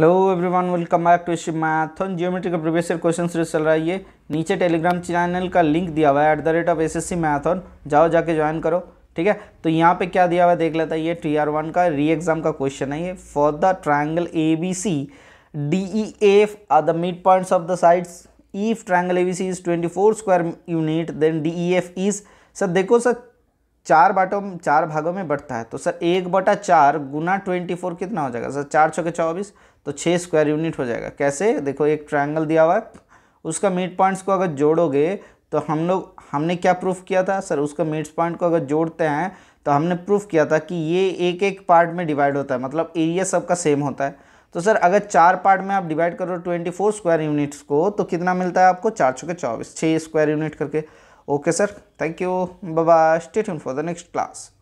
Hello everyone welcome back to Shiv Maithan geometry का previous year question series चल रहा है ये नीचे टेलीग्राम चैनल का लिंक दिया हुआ है at the rate of SSC Maithan जाओ जाके ज्वाइन करो ठीक है तो यहाँ पे क्या दिया हुआ है देख लेता है ये टी आर वन का री एग्जाम का क्वेश्चन है ये for the triangle A B C D E F are the mid points of the sides if triangle A B is twenty four square unit then D E F is sir देखो sir चार बाटों चार भागों में बटता है तो sir एक बटा चार गुना ट्वेंटी फोर कितना हो जाएगा सर चार छः चौबीस तो छः स्क्वायर यूनिट हो जाएगा कैसे देखो एक ट्रायंगल दिया हुआ है उसका मिड पॉइंट्स को अगर जोड़ोगे तो हम लोग हमने क्या प्रूफ किया था सर उसका मिड पॉइंट को अगर जोड़ते हैं तो हमने प्रूफ किया था कि ये एक एक पार्ट में डिवाइड होता है मतलब एरिया सबका सेम होता है तो सर अगर चार पार्ट में आप डिवाइड करो ट्वेंटी फोर स्क्वायर यूनिट्स को तो कितना मिलता है आपको चार छः चौबीस छः स्क्वायर यूनिट करके Okay sir, thank you. Bye bye. Stay tuned for the next class.